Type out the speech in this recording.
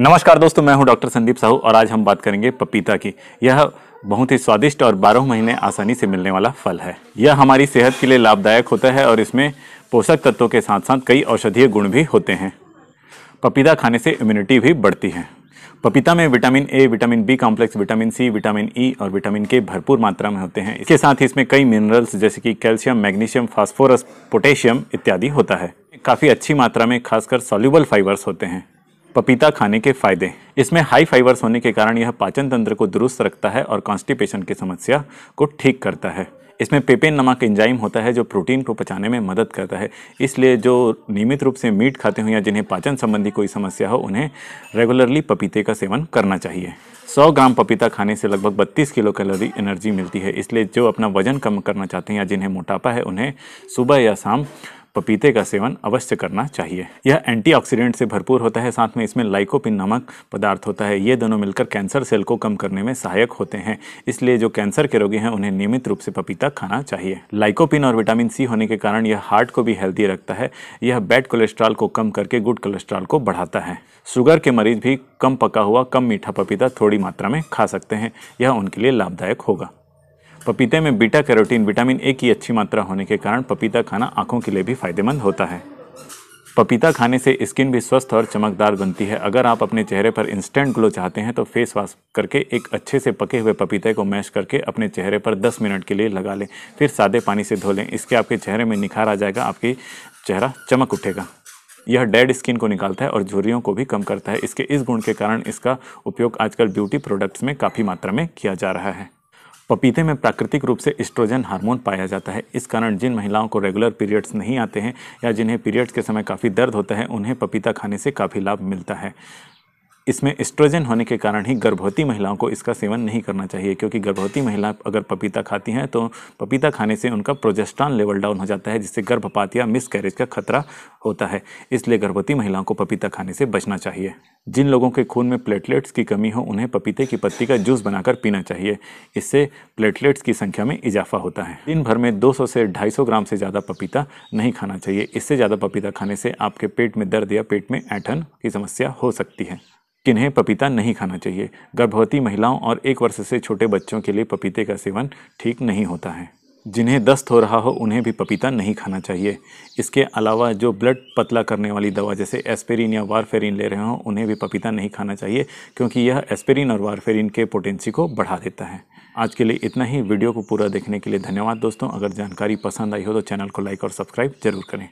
नमस्कार दोस्तों मैं हूं डॉक्टर संदीप साहू और आज हम बात करेंगे पपीता की यह बहुत ही स्वादिष्ट और बारह महीने आसानी से मिलने वाला फल है यह हमारी सेहत के लिए लाभदायक होता है और इसमें पोषक तत्वों के साथ साथ कई औषधीय गुण भी होते हैं पपीता खाने से इम्यूनिटी भी बढ़ती है पपीता में vitamin A vitamin B complex vitamin C vitamin E और विटामिन के भरपूर मात्रा में होते हैं इसके साथ ही इसमें कई मिनरल्स जैसे कि कैल्शियम मैग्नीशियम फास्फोरस पोटेशियम इत्यादि होता है काफ़ी अच्छी मात्रा में खासकर सॉल्यूबल फाइबर्स होते हैं पपीता खाने के फायदे इसमें हाई फाइबर्स होने के कारण यह पाचन तंत्र को दुरुस्त रखता है और कॉन्स्टिपेशन की समस्या को ठीक करता है इसमें पेपेन नमक एंजाइम होता है जो प्रोटीन को पचाने में मदद करता है इसलिए जो नियमित रूप से मीट खाते हो या जिन्हें पाचन संबंधी कोई समस्या हो उन्हें रेगुलरली पपीते का सेवन करना चाहिए 100 ग्राम पपीता खाने से लगभग 32 किलो कैलोरी एनर्जी मिलती है इसलिए जो अपना वजन कम करना चाहते हैं या जिन्हें मोटापा है उन्हें सुबह या शाम पपीते का सेवन अवश्य करना चाहिए यह एंटीऑक्सीडेंट से भरपूर होता है साथ में इसमें लाइकोपिन नामक पदार्थ होता है ये दोनों मिलकर कैंसर सेल को कम करने में सहायक होते हैं इसलिए जो कैंसर के रोगी हैं उन्हें नियमित रूप से पपीता खाना चाहिए लाइकोपिन और विटामिन सी होने के कारण यह हार्ट को भी हेल्दी रखता है यह बैड कोलेस्ट्रॉल को कम करके गुड कोलेस्ट्रॉल को बढ़ाता है शुगर के मरीज भी कम पका हुआ कम मीठा पपीता थोड़ी मात्रा में खा सकते हैं यह उनके लिए लाभदायक होगा पपीते में बीटा कैरोटीन विटामिन ए की अच्छी मात्रा होने के कारण पपीता खाना आंखों के लिए भी फायदेमंद होता है पपीता खाने से स्किन भी स्वस्थ और चमकदार बनती है अगर आप अपने चेहरे पर इंस्टेंट ग्लो चाहते हैं तो फेस वॉश करके एक अच्छे से पके हुए पपीते को मैश करके अपने चेहरे पर 10 मिनट के लिए लगा लें फिर सादे पानी से धो लें इसके आपके चेहरे में निखार आ जाएगा आपकी चेहरा चमक उठेगा यह डेड स्किन को निकालता है और झुर्रियों को भी कम करता है इसके इस गुण के कारण इसका उपयोग आजकल ब्यूटी प्रोडक्ट्स में काफ़ी मात्रा में किया जा रहा है पपीते में प्राकृतिक रूप से इस्ट्रोजन हार्मोन पाया जाता है इस कारण जिन महिलाओं को रेगुलर पीरियड्स नहीं आते हैं या जिन्हें पीरियड्स के समय काफ़ी दर्द होता है उन्हें पपीता खाने से काफ़ी लाभ मिलता है इसमें एस्ट्रोजन होने के कारण ही गर्भवती महिलाओं को इसका सेवन नहीं करना चाहिए क्योंकि गर्भवती महिला अगर पपीता खाती हैं तो पपीता खाने से उनका प्रोजेस्ट्रॉन लेवल डाउन हो जाता है जिससे गर्भपात या मिस कैरेज का खतरा होता है इसलिए गर्भवती महिलाओं को पपीता खाने से बचना चाहिए जिन लोगों के खून में प्लेटलेट्स की कमी हो उन्हें पपीते की पत्ती का जूस बनाकर पीना चाहिए इससे प्लेटलेट्स की संख्या में इजाफा होता है दिन भर में 200 से 250 ग्राम से ज़्यादा पपीता नहीं खाना चाहिए इससे ज़्यादा पपीता खाने से आपके पेट में दर्द या पेट में ऐठन की समस्या हो सकती है किन्हें पपीता नहीं खाना चाहिए गर्भवती महिलाओं और एक वर्ष से छोटे बच्चों के लिए पपीते का सेवन ठीक नहीं होता है जिन्हें दस्त हो रहा हो उन्हें भी पपीता नहीं खाना चाहिए इसके अलावा जो ब्लड पतला करने वाली दवा जैसे एस्पेरिन या वारफेरिन ले रहे हों उन्हें भी पपीता नहीं खाना चाहिए क्योंकि यह एस्पेरिन और वारफेरिन के पोटेंसी को बढ़ा देता है आज के लिए इतना ही वीडियो को पूरा देखने के लिए धन्यवाद दोस्तों अगर जानकारी पसंद आई हो तो चैनल को लाइक और सब्सक्राइब जरूर करें